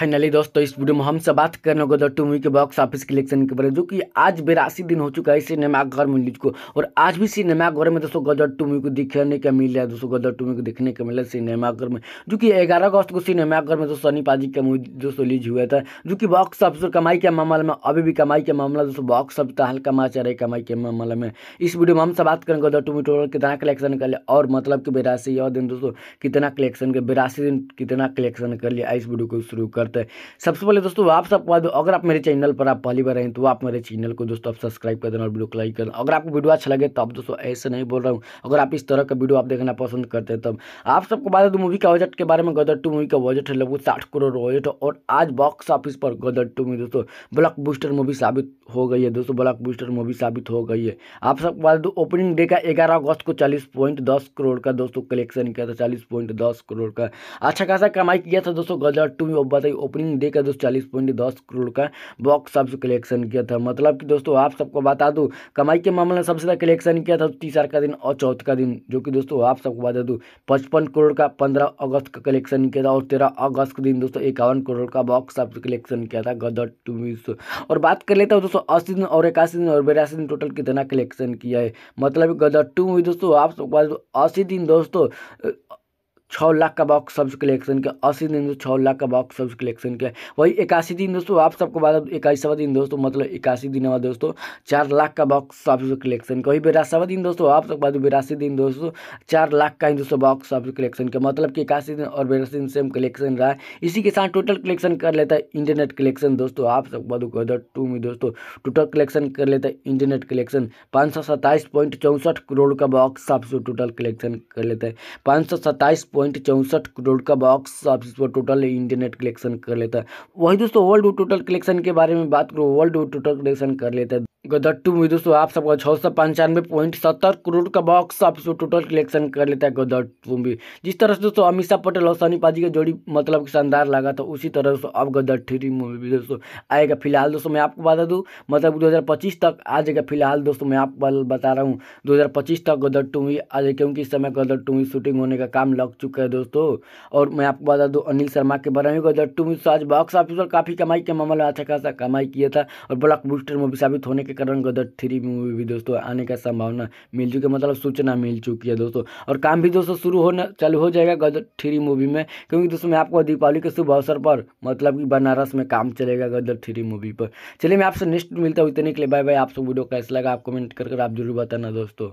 finally दोस्तों इस video में हम सब बात करने को टू मूवी के बॉक्स ऑफिस कलेक्शन के बारे में जो कि आज बेरासी दिन हो चुका है सिनेमाघर में लीज को और आज भी सिनेमाघर में दोस्तों गदर टू मूवी को दिखने का मिल रहा है दोस्तों गदर टू मूवी को देखने का मिला सिनेमाघर में जो कि ग्यारह अगस्त को सिनेमाघर में दोस्तों सनी पाजी का मूवी दोस्तों रिलीज हुआ था जो कि बॉक्स ऑफिस और कमाई के मामले में अभी भी कमाई का मामला दोस्तों बॉक्स ऑफिस तो हल्का माच रहा है कमाई के मामले में इस वीडियो में हम सब बात करेंगे गदर टू मूवी टोटल कितना कलेक्शन कर लिया और मतलब कि बेरासी और दिन दोस्तों कितना कलेक्शन कर बेरासी दिन कितना कलेक्शन कर लिया इस वीडियो को शुरू कर करते हैं सबसे पहले दोस्तों आप सबको अगर आप मेरे चैनल पर आप पहली बार आए तो आप मेरे चैनल को दोस्तों आप सब्सक्राइब कर देना और वीडियो को लाइक करना अगर आपको वीडियो अच्छा लगे तो आप दोस्तों ऐसे नहीं बोल रहा हूँ अगर आप इस तरह का वीडियो आप देखना पसंद करते हैं तब तो आप सबको बात है तो मूवी का बजट के बारे में गदर टू मूवी का बजट है लगभग साठ करोड़ बजट और आज बॉक्स ऑफिस पर गदर टू में दोस्तों ब्लॉक बूस्टर मूवी साबित हो गई है दोस्तों ब्लॉक बूस्टर मूवी साबित हो गई है आप सबको बात दो ओपनिंग डे का ग्यारह अगस्त को चालीस पॉइंट दस करोड़ का दोस्तों कलेक्शन किया था चालीस पॉइंट दस करोड़ का अच्छा खासा कमाई किया था दोस्तों गदर टू में बताइए से ओपनिंग डे का दोस्तों चालीस पॉइंट दस करोड़ का बॉक्स ऑफिस कलेक्शन किया था मतलब कि दोस्तों आप सबको बता दूँ कमाई के मामले में सबसे ज़्यादा कलेक्शन किया था तीसरा का दिन और चौथ का दिन जो कि दोस्तों आप सबको बता दूँ पचपन करोड़ का पंद्रह अगस्त का कलेक्शन किया था और तेरह अगस्त के दिन दोस्तों इक्यावन करोड़ का बॉक्स ऑफिस कलेक्शन किया था गदर टू और बात कर लेता हूँ दोस्तों अस्सी दिन और इक्यासी दिन और बिरासी दिन टोटल कितना कलेक्शन किया है मतलब गदर टू हुई दोस्तों आप सबको बता दो अस्सी दिन दोस्तों छः लाख का बॉक्स सब्स कलेक्शन किया अस्सी दिन दोस्तों छः लाख का बॉक्स सब्स कलेक्शन किया वही इक्यासी दिन दोस्तों आप सबको बता दो इक्कीसवा दिन दोस्तों मतलब इक्यासी दिन बाद दोस्तों चार लाख का बॉक्स सब्स कलेक्शन किया वही बिरासीवा दिन दोस्तों आप सबको बता बिरासी दिन दोस्तों चार लाख का ही दोस्तों बॉक्स सब्स कलेक्शन किया मतलब कि इक्यासी दिन और बिरासी दिन सेम कलेक्शन रहा इसी के साथ टोटल कलेक्शन कर लेता है इंटरनेट कलेक्शन दोस्तों आप सबको बता टू में दोस्तों टोटल कलेक्शन कर लेता है इंटरनेट कलेक्शन पाँच सौ सत्ताईस पॉइंट चौंसठ करोड़ का बॉक्स सब्स टोटल कलेक्शन कर लेता है पाँच सौ सत्ताईस पॉइंट पॉइंट चौंसठ करोड़ का बॉक्स ऑफिस पर टोटल इंटरनेट कलेक्शन कर लेता है वही दोस्तों वर्ल्ड टोटल कलेक्शन के बारे में बात करो वर्ल्ड टोटल कलेक्शन कर लेता है गदट्टू में दोस्तों आप सबका छः सौ पंचानवे पॉइंट सत्तर करोड़ का बॉक्स ऑफिस टोटल कलेक्शन कर लेता है गदट्टू में जिस तरह से दोस्तों अमित शाह पटेल और सनी पाजी की जोड़ी मतलब शानदार लगा था उसी तरह दोस्तों अब गदट्ठी मूवी भी दोस्तों आएगा फिलहाल दोस्तों मैं आपको बता दूँ मतलब दो तक आ जाएगा फिलहाल दोस्तों मैं आपको बता रहा हूँ दो तक गदट्टू में आ जाए क्योंकि इस समय गदट्टू में शूटिंग होने का काम लग चुका है दोस्तों और मैं आपको बता दूँ अनिल शर्मा के बारे में गदट्टू में आज बॉक्स ऑफिस पर काफ़ी कमाई के मामले में अच्छा खासा कमाई किया था और ब्लॉक बूस्टर मूवी साबित होने के करण गदर थ्री मूवी भी दोस्तों आने का संभावना मिल चुकी है मतलब सूचना मिल चुकी है दोस्तों और काम भी दोस्तों शुरू होने चालू हो जाएगा गदर थ्री मूवी में क्योंकि दोस्तों मैं आपको दीपावली के शुभ अवसर पर मतलब कि बनारस में काम चलेगा गदर थ्री मूवी पर चलिए मैं आपसे नेक्स्ट मिलता हूँ इतने के लिए बाय बाय आपसे वीडियो कैसे लगा आप कमेंट करके आप जरूर बताना दोस्तों